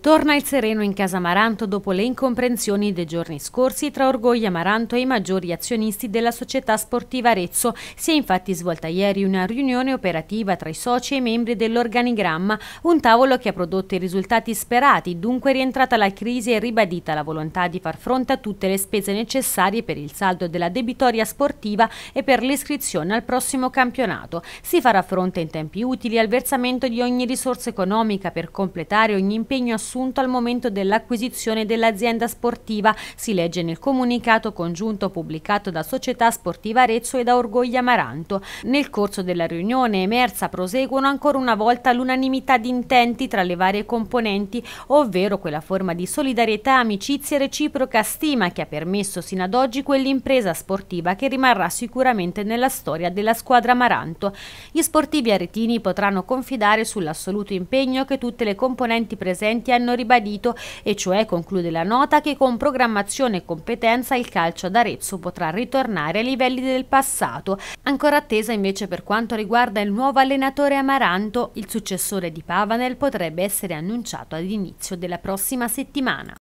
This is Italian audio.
Torna il sereno in casa Maranto dopo le incomprensioni dei giorni scorsi tra Orgoglio Amaranto e i maggiori azionisti della società sportiva Arezzo. Si è infatti svolta ieri una riunione operativa tra i soci e i membri dell'organigramma, un tavolo che ha prodotto i risultati sperati, dunque rientrata la crisi e ribadita la volontà di far fronte a tutte le spese necessarie per il saldo della debitoria sportiva e per l'iscrizione al prossimo campionato. Si farà fronte in tempi utili al versamento di ogni risorsa economica per completare ogni impegno assoluto assunto al momento dell'acquisizione dell'azienda sportiva, si legge nel comunicato congiunto pubblicato da Società Sportiva Arezzo e da Orgoglia Amaranto. Nel corso della riunione emersa proseguono ancora una volta l'unanimità di intenti tra le varie componenti, ovvero quella forma di solidarietà, amicizia e reciproca stima che ha permesso sino ad oggi quell'impresa sportiva che rimarrà sicuramente nella storia della squadra Amaranto. Gli sportivi aretini potranno confidare sull'assoluto impegno che tutte le componenti presenti hanno triennio ribadito e cioè, conclude la nota, che con programmazione e competenza il calcio ad Arezzo potrà ritornare ai livelli del passato. Ancora attesa invece per quanto riguarda il nuovo allenatore Amaranto, il successore di Pavanel potrebbe essere annunciato all'inizio della prossima settimana.